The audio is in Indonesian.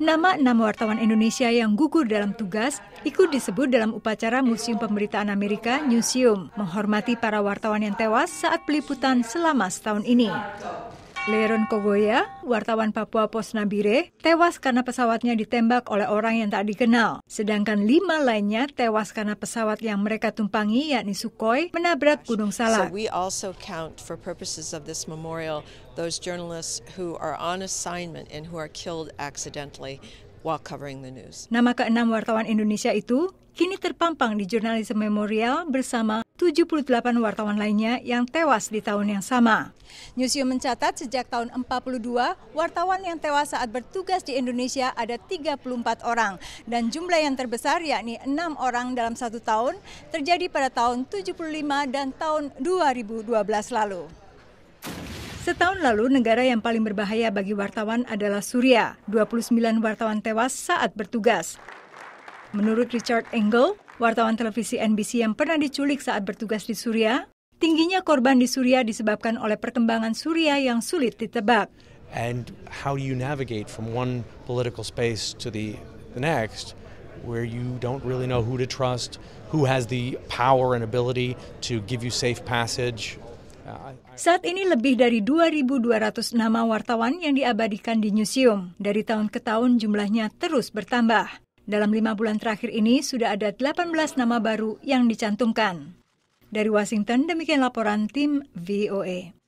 Nama enam wartawan Indonesia yang gugur dalam tugas ikut disebut dalam upacara Museum Pemberitaan Amerika Newsium menghormati para wartawan yang tewas saat peliputan selama setahun ini. Leron Kogoya, wartawan Papua Pos Nabire, tewas karena pesawatnya ditembak oleh orang yang tak dikenal. Sedangkan lima lainnya tewas karena pesawat yang mereka tumpangi, yakni Sukhoi, menabrak Gunung Salak. So we also count for purposes of this memorial those journalists who are on assignment and who are killed accidentally while covering the news. Nama keenam wartawan Indonesia itu kini terpampang di jurnalisme memorial bersama 78 wartawan lainnya yang tewas di tahun yang sama. Newsium mencatat sejak tahun 42, wartawan yang tewas saat bertugas di Indonesia ada 34 orang. Dan jumlah yang terbesar yakni 6 orang dalam satu tahun terjadi pada tahun 75 dan tahun 2012 lalu. Setahun lalu, negara yang paling berbahaya bagi wartawan adalah Suria. 29 wartawan tewas saat bertugas. Menurut Richard Engel, wartawan televisi NBC yang pernah diculik saat bertugas di Suriah, tingginya korban di Suriah disebabkan oleh perkembangan Suriah yang sulit ditebak. And how do you navigate from one political space to the, the next where you don't really know who to trust, who has the power and ability to give you safe passage. Saat ini lebih dari 2.200 nama wartawan yang diabadikan di museum. Dari tahun ke tahun jumlahnya terus bertambah. Dalam lima bulan terakhir ini sudah ada 18 nama baru yang dicantumkan. Dari Washington, demikian laporan tim VOA. E.